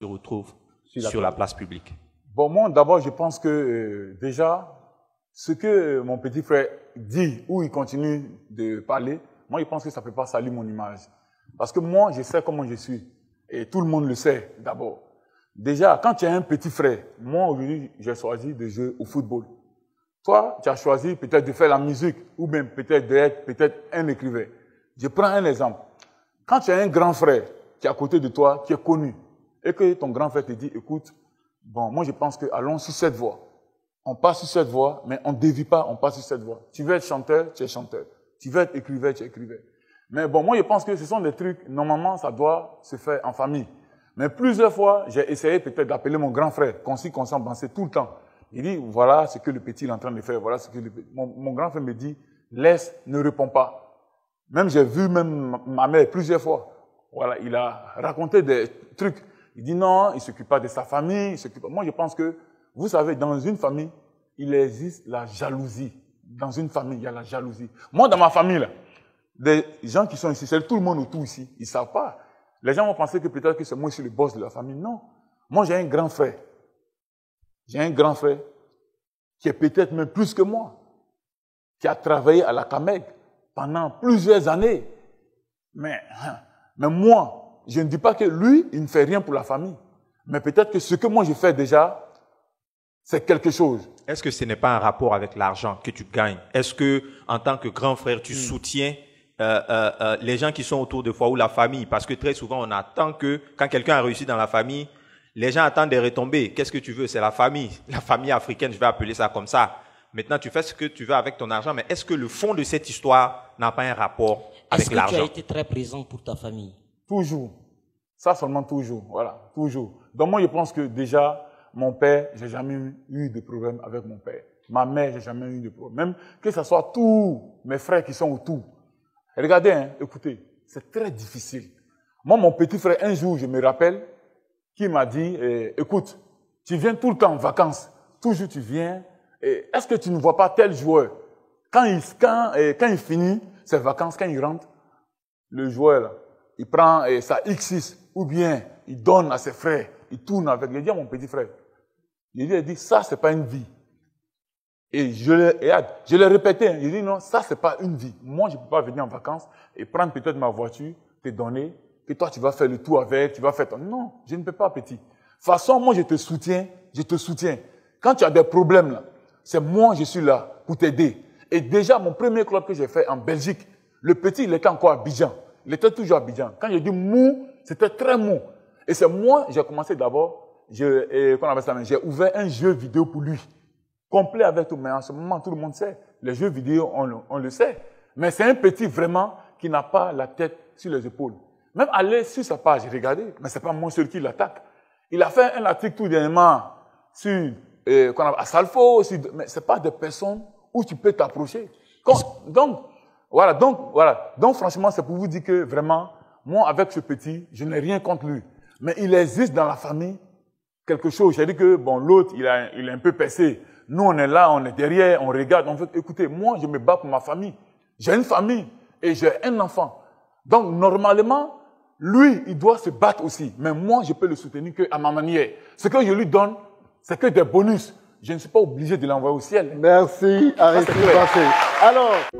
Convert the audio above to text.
se retrouvent sur la place publique Bon, moi, d'abord, je pense que euh, déjà, ce que mon petit frère dit ou il continue de parler, moi, je pense que ça ne peut pas salir mon image. Parce que moi, je sais comment je suis. Et tout le monde le sait, d'abord. Déjà, quand tu as un petit frère, moi, aujourd'hui, j'ai choisi de jouer au football. Toi, tu as choisi peut-être de faire la musique ou même peut-être d'être peut-être un écrivain. Je prends un exemple. Quand tu as un grand frère qui est à côté de toi, qui est connu, et que ton grand frère te dit, écoute, bon, moi je pense que allons sur cette voie. On passe sur cette voie, mais on ne dévie pas, on passe sur cette voie. Tu veux être chanteur, tu es chanteur. Tu veux être écrivain, tu es écrivain. Mais bon, moi je pense que ce sont des trucs, normalement ça doit se faire en famille. Mais plusieurs fois, j'ai essayé peut-être d'appeler mon grand frère, qu'on s'y pense tout le temps. Il dit, voilà ce que le petit est en train de faire, voilà ce que mon, mon grand frère me dit, laisse, ne réponds pas. Même j'ai vu même ma mère plusieurs fois. Voilà, il a raconté des trucs. Il dit non, il ne s'occupe pas de sa famille, il s'occupe Moi, je pense que, vous savez, dans une famille, il existe la jalousie. Dans une famille, il y a la jalousie. Moi, dans ma famille, des gens qui sont ici, c'est tout le monde autour ici, ils ne savent pas. Les gens vont penser que peut-être que c'est moi, qui suis le boss de la famille. Non. Moi, j'ai un grand frère. J'ai un grand frère qui est peut-être même plus que moi, qui a travaillé à la Cameg pendant plusieurs années. Mais, hein, mais moi, je ne dis pas que lui, il ne fait rien pour la famille. Mais peut-être que ce que moi je fais déjà, c'est quelque chose. Est-ce que ce n'est pas un rapport avec l'argent que tu gagnes Est-ce que, en tant que grand frère, tu hmm. soutiens euh, euh, euh, les gens qui sont autour de toi ou la famille Parce que très souvent, on attend que, quand quelqu'un a réussi dans la famille, les gens attendent des retombées. Qu'est-ce que tu veux C'est la famille, la famille africaine, je vais appeler ça comme ça. Maintenant, tu fais ce que tu veux avec ton argent, mais est-ce que le fond de cette histoire n'a pas un rapport avec l'argent Est-ce que tu as été très présent pour ta famille Toujours. Ça seulement toujours. Voilà, toujours. Donc moi, je pense que déjà, mon père, j'ai jamais eu de problème avec mon père. Ma mère, j'ai jamais eu de problème. Même que ce soit tous mes frères qui sont autour. Regardez, hein, écoutez, c'est très difficile. Moi, mon petit frère, un jour, je me rappelle, qui m'a dit, eh, écoute, tu viens tout le temps en vacances. Toujours tu viens. Eh, est-ce que tu ne vois pas tel joueur quand il, quand eh, il finit ses vacances, quand il rentre, le joueur, là, il prend eh, sa X6, ou bien il donne à ses frères, il tourne avec. Il dit à mon petit frère, il dit, ça, c'est pas une vie. Et je l'ai, je l'ai répété, il dit, non, ça, c'est pas une vie. Moi, je ne peux pas venir en vacances et prendre peut-être ma voiture, te donner, et toi, tu vas faire le tour avec, tu vas faire ton... Non, je ne peux pas, petit. De toute façon, moi, je te soutiens, je te soutiens. Quand tu as des problèmes, là, c'est moi, je suis là pour t'aider. Et déjà, mon premier club que j'ai fait en Belgique, le petit, il était encore à Bijan. Il était toujours à Abidjan. Quand je dis mou, c'était très mou. Et c'est moi, j'ai commencé d'abord, j'ai ouvert un jeu vidéo pour lui. Complet avec tout. Mais en ce moment, tout le monde sait. Les jeux vidéo, on le, sait. Mais c'est un petit vraiment qui n'a pas la tête sur les épaules. Même aller sur sa page, regardez, mais c'est pas moi seul qui l'attaque. Il a fait un article tout dernièrement sur euh, Mais a, à Salfo, mais c'est pas des personnes où tu peux t'approcher. Donc, voilà, donc, voilà. Donc, franchement, c'est pour vous dire que vraiment, moi, avec ce petit, je n'ai rien contre lui. Mais il existe dans la famille quelque chose. J'ai dit que, bon, l'autre, il, est un peu percé. Nous, on est là, on est derrière, on regarde. On écoutez, moi, je me bats pour ma famille. J'ai une famille et j'ai un enfant. Donc, normalement, lui, il doit se battre aussi. Mais moi, je peux le soutenir que à ma manière. Ce que je lui donne, c'est que des bonus. Je ne suis pas obligé de l'envoyer au ciel. Merci, à Alors.